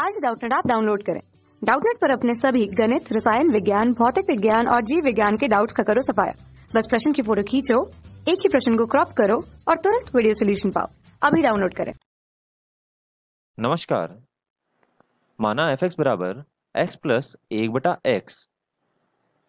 आज डाउटनेट आप डाउनलोड करें डाउटनेट पर अपने सभी गणित रसायन विज्ञान भौतिक विज्ञान और जीव विज्ञान के डाउट्स का करो सफाया बस प्रश्न की फोटो खींचो एक ही प्रश्न को क्रॉप करो और तुरंत वीडियो सोल्यूशन पाओ अभी डाउनलोड करें नमस्कार माना एफ एक्स बराबर एक्स प्लस एक बटा एक्स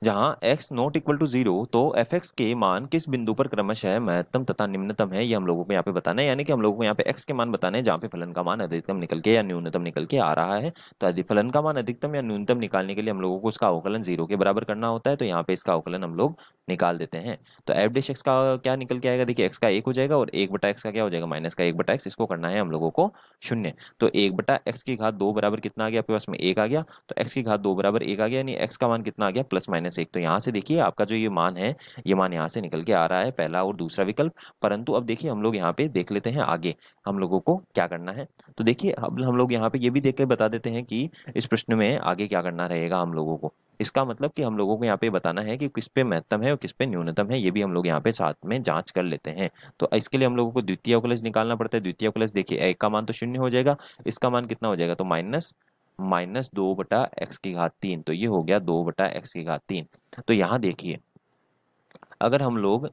जहां x not equal to zero तो एफ एक्स के मान किस बिंदु पर क्रमशः महत्तम तथा निम्नतम है ये हम लोगों को यहाँ पे बताना है यानी कि हम लोगों को यहाँ पे x के मान बताना है जहाँ पे फलन का मान अधिकतम निकल के या न्यूनतम निकल के आ रहा है तो यदि फलन का मान अधिकतम या न्यूनतम निकालने के लिए हम लोगों को उसका अवकलन जीरो के बराबर करना होता है तो यहाँ पे इसका अवकलन हम लोग निकाल देते हैं तो एफ डी एक्स का क्या निकल के आएगा देखिए एक्स का एक हो जाएगा और एक बटा एक्स का क्या हो जाएगा माइनस का एक बटा एक्स इसको करना है हम लोगों को शून्य तो एक बटा एक्स की घात दो बराबर कितना आ गया आपके पास में एक आ गया तो एक्स की घात दो बराबर एक आ गया यानी एक्स का मान कितना आ गया प्लस माइनस एक तो यहाँ से देखिए आपका जो ये मान है ये मान यहाँ से निकल के आ रहा है पहला और दूसरा विकल्प परंतु अब देखिए हम लोग यहाँ पे देख लेते हैं आगे हम लोगों को क्या करना है तो देखिए अब हम लोग यहाँ पे ये भी देख के बता देते हैं कि इस प्रश्न में आगे क्या करना रहेगा हम लोगों को इसका मतलब कि हम लोगों को यहाँ पे बताना है कि किस पे महत्तम है और किस पे न्यूनतम है ये भी हम लोग यहाँ पे साथ में जांच कर लेते हैं तो इसके लिए हम लोगों को द्वितीय कलश निकालना पड़ता है द्वितीय कलश देखिए एक का मान तो शून्य हो जाएगा इसका मान कितना हो जाएगा तो माइनस माइनस दो बटा एक्स की घात तीन तो ये हो गया दो बटा एक्स की घात तीन तो यहाँ देखिए अगर हम लोग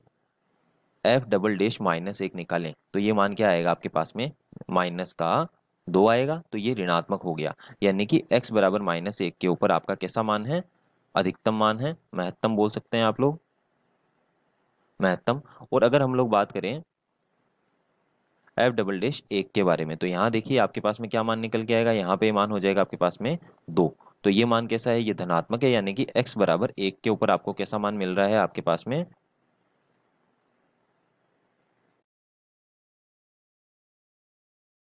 एफ डबल डैश माइनस एक निकालें तो ये मान क्या आएगा आपके पास में माइनस का दो आएगा तो ये ऋणात्मक हो गया यानी कि x बराबर माइनस एक के ऊपर आपका कैसा मान है अधिकतम मान है महत्तम बोल सकते हैं आप लोग महत्तम और अगर हम लोग बात करें एफ डबल डैश एक के बारे में तो यहाँ देखिए आपके पास में क्या मान निकल के आएगा यहाँ पे मान हो जाएगा आपके पास में दो तो ये मान कैसा है ये धनात्मक है यानी कि एक्स बराबर एक के ऊपर आपको कैसा मान मिल रहा है आपके पास में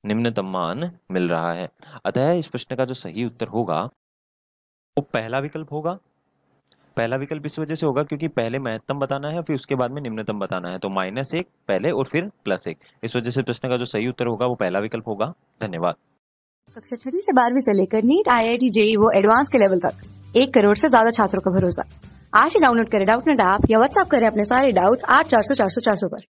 निम्नतम मान मिल रहा है अतः इस प्रश्न का जो सही उत्तर होगा वो पहला विकल्प होगा पहला विकल्प इस वजह से होगा क्योंकि पहले महत्तम बताना है फिर उसके बाद में निम्नतम बताना है तो माइनस एक पहले और फिर प्लस एक इस वजह से प्रश्न का जो सही उत्तर होगा वो पहला विकल्प होगा धन्यवाद कक्षा छठी से बारहवीं से लेकर नीट आई आई टी जे वो एडवांस के लेवल तक एक करोड़ से ज्यादा छात्रों का भरोसा आज ही डाउनलोड करें डाउट नेट ऐप या व्हाट्सअप करें अपने सारे डाउट आठ चार सौ चार सौ चार सौ पर